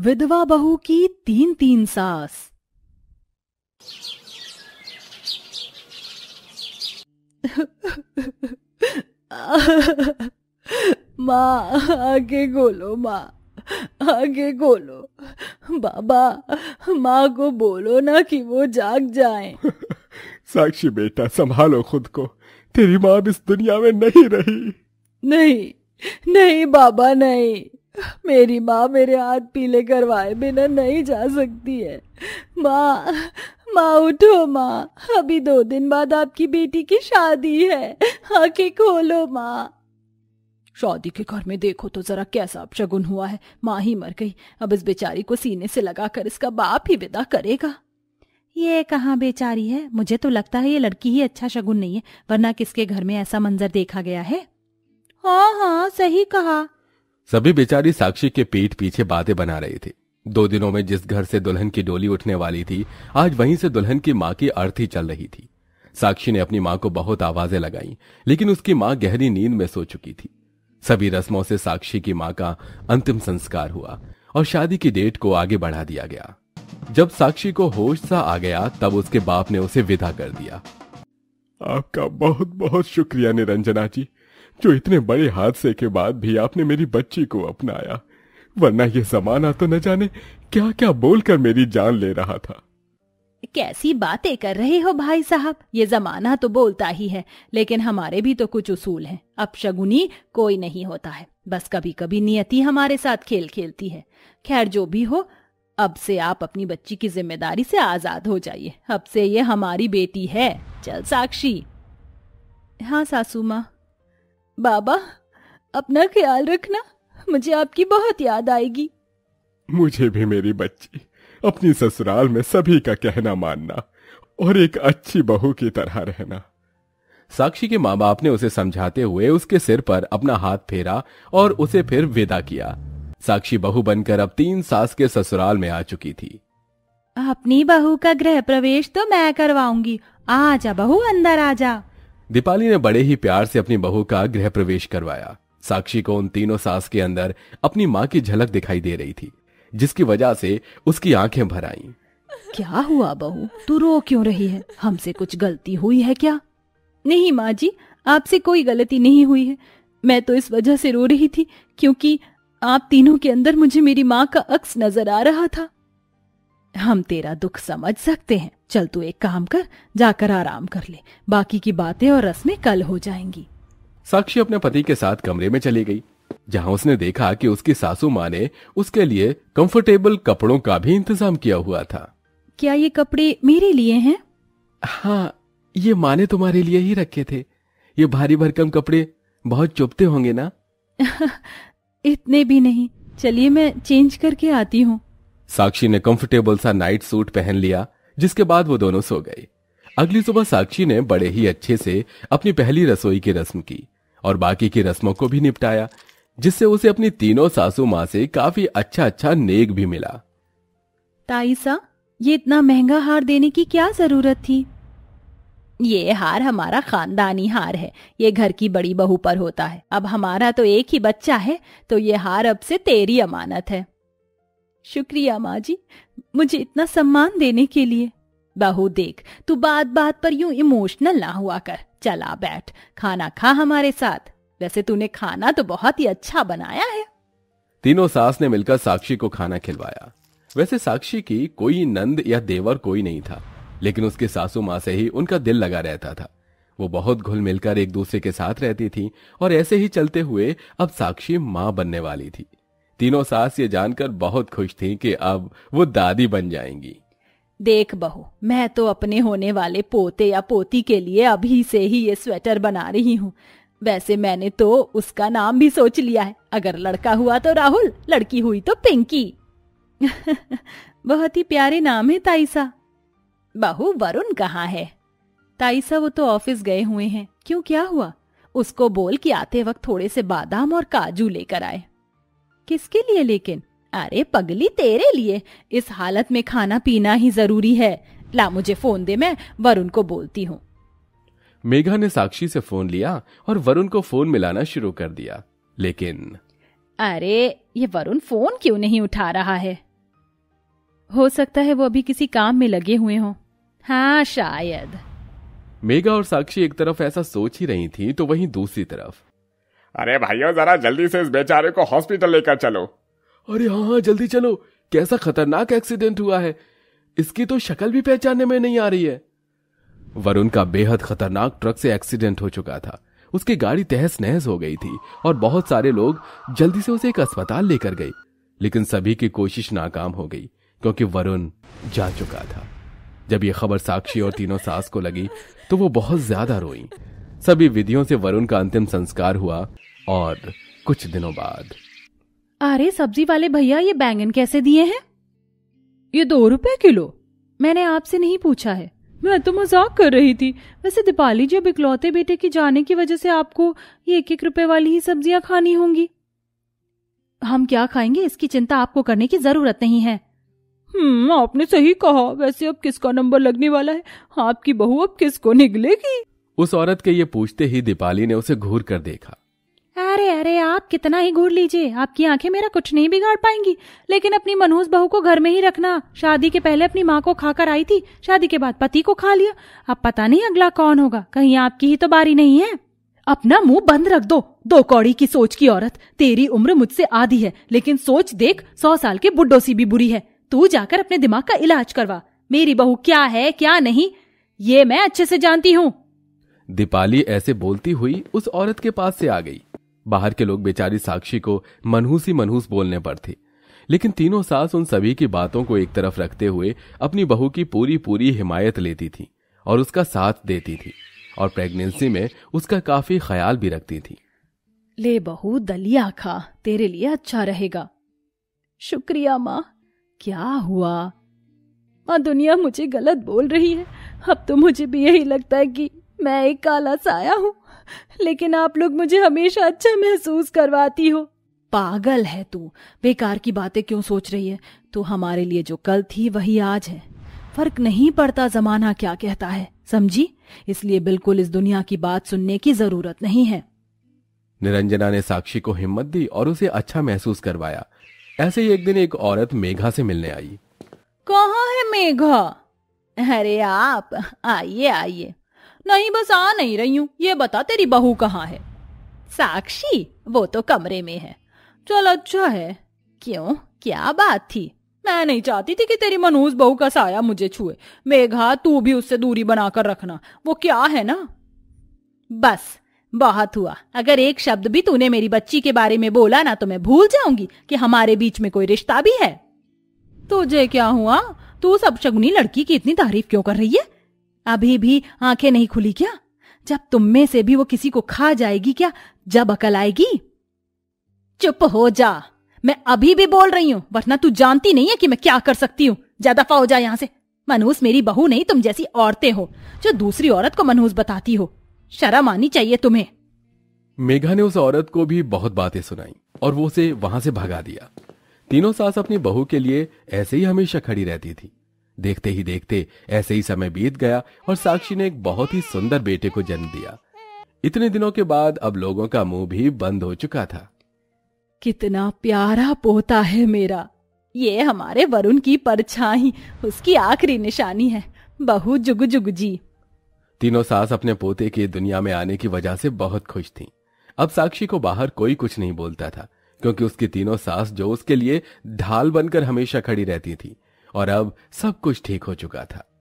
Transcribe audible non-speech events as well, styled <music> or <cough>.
विधवा बहू की तीन तीन सास माँ आगे बोलो माँ आगे बोलो बाबा माँ को बोलो ना कि वो जाग जाए <laughs> साक्षी बेटा संभालो खुद को तेरी माँ इस दुनिया में नहीं रही नहीं नहीं बाबा नहीं मेरी माँ मेरे हाथ पीले करवाए बिना नहीं जा सकती है माँ माँ उठो माँ अभी दो दिन बाद आपकी बेटी की शादी है आके खोलो माँ शादी के घर में देखो तो जरा कैसा अपशगुन हुआ है माँ ही मर गई अब इस बेचारी को सीने से लगाकर इसका बाप ही विदा करेगा ये कहाँ बेचारी है मुझे तो लगता है ये लड़की ही अच्छा शगुन नहीं है वरना किसके घर में ऐसा मंजर देखा गया है हाँ हाँ सही कहा सभी बेचारी साक्षी के पीठ पीछे बातें बना रही थी दो दिनों में जिस घर से दुल्हन की डोली उठने वाली थी आज वहीं से दुल्हन की मां की अर्थी चल रही थी साक्षी ने अपनी मां को बहुत आवाजें लगाई लेकिन उसकी मां गहरी नींद में सो चुकी थी सभी रस्मों से साक्षी की मां का अंतिम संस्कार हुआ और शादी की डेट को आगे बढ़ा दिया गया जब साक्षी को होश सा आ गया तब उसके बाप ने उसे विदा कर दिया आपका बहुत बहुत शुक्रिया निरंजना जी जो इतने बड़े हादसे के बाद भी आपने मेरी बच्ची को अपनाया वरना ये जमाना तो न जाने क्या क्या बोलकर मेरी जान ले रहा था कैसी बातें कर रहे हो भाई साहब ये जमाना तो बोलता ही है लेकिन हमारे भी तो कुछ उसूल हैं अब शगुनी कोई नहीं होता है बस कभी कभी नियति हमारे साथ खेल खेलती है खैर जो भी हो अब से आप अपनी बच्ची की जिम्मेदारी से आजाद हो जाइए अब से ये हमारी बेटी है चल साक्षी हाँ सासू माँ बाबा अपना ख्याल रखना मुझे आपकी बहुत याद आएगी मुझे भी मेरी बच्ची अपनी ससुराल में सभी का कहना मानना और एक अच्छी बहू की तरह रहना साक्षी के माँ बाप ने उसे समझाते हुए उसके सिर पर अपना हाथ फेरा और उसे फिर विदा किया साक्षी बहू बनकर अब तीन सास के ससुराल में आ चुकी थी अपनी बहू का गृह प्रवेश तो मैं करवाऊंगी आ जा बहू अंदर आ जा दीपाली ने बड़े ही प्यार से अपनी बहू का गृह प्रवेश करवाया साक्षी को उन तीनों सास के अंदर अपनी माँ की झलक दिखाई दे रही थी जिसकी वजह से उसकी आंखें भर आईं। क्या हुआ बहू तू रो क्यों रही है हमसे कुछ गलती हुई है क्या नहीं माँ जी आपसे कोई गलती नहीं हुई है मैं तो इस वजह से रो रही थी क्योंकि आप तीनों के अंदर मुझे मेरी माँ का अक्स नजर आ रहा था हम तेरा दुख समझ सकते हैं चल तू एक काम कर जाकर आराम कर ले बाकी की बातें और रस्में कल हो जाएंगी साक्षी अपने पति के साथ कमरे में चली गई जहां उसने देखा कि उसकी सासू माँ ने उसके लिए कंफर्टेबल कपड़ों का भी इंतजाम किया हुआ था क्या ये कपड़े मेरे लिए हैं हाँ ये माँ ने तुम्हारे लिए ही रखे थे ये भारी भरकम कपड़े बहुत चुपते होंगे ना <laughs> इतने भी नहीं चलिए मैं चेंज करके आती हूँ साक्षी ने कंफर्टेबल सा नाइट सूट पहन लिया जिसके बाद वो दोनों सो गए अगली सुबह साक्षी ने बड़े ही अच्छे से अपनी पहली रसोई की रस्म की और बाकी की रस्मों को भी निपटाया जिससे उसे अपनी तीनों सासू माँ से काफी अच्छा अच्छा नेक भी मिला ताईसा ये इतना महंगा हार देने की क्या जरूरत थी ये हार हमारा खानदानी हार है ये घर की बड़ी बहू पर होता है अब हमारा तो एक ही बच्चा है तो ये हार अब से तेरी अमानत है शुक्रिया माँ जी मुझे इतना सम्मान देने के लिए बहू देख तू बात बात पर यूं इमोशनल ना हुआ कर चला बैठ खाना खा हमारे साथ वैसे तूने खाना तो बहुत ही अच्छा बनाया है तीनों सास ने मिलकर साक्षी को खाना खिलवाया वैसे साक्षी की कोई नंद या देवर कोई नहीं था लेकिन उसके सासू माँ से ही उनका दिल लगा रहता था वो बहुत घुल मिलकर एक दूसरे के साथ रहती थी और ऐसे ही चलते हुए अब साक्षी माँ बनने वाली थी तीनों सास ये जानकर बहुत खुश थीं कि अब वो दादी बन जाएंगी देख बहु मैं तो अपने होने वाले पोते या पोती के लिए अभी से ही ये स्वेटर बना रही हूँ वैसे मैंने तो उसका नाम भी सोच लिया है अगर लड़का हुआ तो राहुल लड़की हुई तो पिंकी <laughs> बहुत ही प्यारे नाम है ताइसा बहु वरुण कहाँ है ताइसा वो तो ऑफिस गए हुए हैं क्यों क्या हुआ उसको बोल कि आते वक्त थोड़े से बादाम और काजू लेकर आए किसके लिए लेकिन अरे पगली तेरे लिए इस हालत में खाना पीना ही जरूरी है ला मुझे फोन दे मैं वरुण को बोलती हूँ मेघा ने साक्षी से फोन लिया और वरुण को फोन मिलाना शुरू कर दिया लेकिन अरे ये वरुण फोन क्यों नहीं उठा रहा है हो सकता है वो अभी किसी काम में लगे हुए हो हाँ शायद मेघा और साक्षी एक तरफ ऐसा सोच ही रही थी तो वहीं दूसरी तरफ अरे भाइयों जरा जल्दी से इस बेचारे को हॉस्पिटल लेकर चलो अरे हाँ हाँ जल्दी चलो कैसा खतरनाक एक्सीडेंट हुआ है इसकी तो शक्ल भी पहचानने में नहीं आ रही है वरुण का बेहद खतरनाक ट्रक से एक्सीडेंट हो चुका था उसकी गाड़ी तहस नहस हो गई थी और बहुत सारे लोग जल्दी से उसे एक अस्पताल लेकर गए लेकिन सभी की कोशिश नाकाम हो गई क्योंकि वरुण जा चुका था जब यह खबर साक्षी और तीनों सास को लगी तो वो बहुत ज्यादा रोई सभी विधियों से वरुण का अंतिम संस्कार हुआ और कुछ दिनों बाद अरे सब्जी वाले भैया ये बैंगन कैसे दिए हैं ये दो रुपए किलो मैंने आपसे नहीं पूछा है मैं तो मजाक कर रही थी वैसे दीपाली जी अब इकलौते बेटे की जाने की वजह से आपको ये एक एक रुपए वाली ही सब्जियां खानी होंगी हम क्या खाएंगे इसकी चिंता आपको करने की जरूरत नहीं है हम्म आपने सही कहा वैसे अब किसका नंबर लगने वाला है आपकी बहू अब किसको निकलेगी उस औरत के ये पूछते ही दीपाली ने उसे घूर कर देखा अरे अरे आप कितना ही घूर लीजिए आपकी आंखें मेरा कुछ नहीं बिगाड़ पाएंगी लेकिन अपनी मनहूस बहू को घर में ही रखना शादी के पहले अपनी माँ को खाकर आई थी शादी के बाद पति को खा लिया अब पता नहीं अगला कौन होगा कहीं आपकी ही तो बारी नहीं है अपना मुंह बंद रख दो दो कौड़ी की सोच की औरत तेरी उम्र मुझसे आधी है लेकिन सोच देख सौ साल के बुड्ढो सी भी बुरी है तू जाकर अपने दिमाग का इलाज करवा मेरी बहू क्या है क्या नहीं ये मैं अच्छे से जानती हूँ दीपाली ऐसे बोलती हुई उस औरत के पास से आ गई बाहर के लोग बेचारी साक्षी को मनहूस ही मनहूस बोलने पर थी लेकिन तीनों सास उन सभी की बातों को एक तरफ रखते हुए अपनी बहू की पूरी पूरी हिमायत लेती थी और उसका साथ देती थी और प्रेगनेंसी में उसका काफी ख्याल भी रखती थी ले बहू दलिया खा तेरे लिए अच्छा रहेगा शुक्रिया माँ क्या हुआ माँ दुनिया मुझे गलत बोल रही है अब तो मुझे भी यही लगता है कि मैं एक काला साया हूँ लेकिन आप लोग मुझे हमेशा अच्छा महसूस करवाती हो पागल है तू बेकार की बातें क्यों सोच रही है तू हमारे लिए जो कल थी वही आज है फर्क नहीं पड़ता जमाना क्या कहता है समझी इसलिए बिल्कुल इस दुनिया की बात सुनने की जरूरत नहीं है निरंजना ने साक्षी को हिम्मत दी और उसे अच्छा महसूस करवाया ऐसे ही एक दिन एक औरत मेघा से मिलने आई कहा है मेघा अरे आप आइए आइए नहीं बस आ नहीं रही हूँ ये बता तेरी बहू कहाँ है साक्षी वो तो कमरे में है चल अच्छा है क्यों क्या बात थी मैं नहीं चाहती थी कि तेरी मनोज बहू का साया मुझे छुए मेघा तू भी उससे दूरी बनाकर रखना वो क्या है ना बस बहुत हुआ अगर एक शब्द भी तूने मेरी बच्ची के बारे में बोला ना तो मैं भूल जाऊंगी कि हमारे बीच में कोई रिश्ता भी है तुझे क्या हुआ तू सब शगुनी लड़की की इतनी तारीफ क्यों कर रही है अभी भी आंखें नहीं खुली क्या जब तुम में से भी वो किसी को खा जाएगी क्या जब अकल आएगी चुप हो जा मैं अभी भी बोल रही हूं वरना तू जानती नहीं है कि मैं क्या कर सकती हूँ ज्यादा फा हो जाए यहां से मनहूस मेरी बहू नहीं तुम जैसी औरतें हो जो दूसरी औरत को मनहूस बताती हो शर्म आनी चाहिए तुम्हें मेघा ने उस औरत को भी बहुत बातें सुनाई और वो उसे वहां से भगा दिया तीनों सास अपनी बहू के लिए ऐसे ही हमेशा खड़ी रहती थी देखते ही देखते ऐसे ही समय बीत गया और साक्षी ने एक बहुत ही सुंदर बेटे को जन्म दिया इतने दिनों के बाद अब लोगों का मुंह भी बंद हो चुका था कितना प्यारा पोता है मेरा ये हमारे वरुण की परछाई उसकी आखिरी निशानी है बहु जुग जुग जी तीनों सास अपने पोते के दुनिया में आने की वजह से बहुत खुश थी अब साक्षी को बाहर कोई कुछ नहीं बोलता था क्योंकि उसकी तीनों सास जो उसके लिए ढाल बनकर हमेशा खड़ी रहती थी और अब सब कुछ ठीक हो चुका था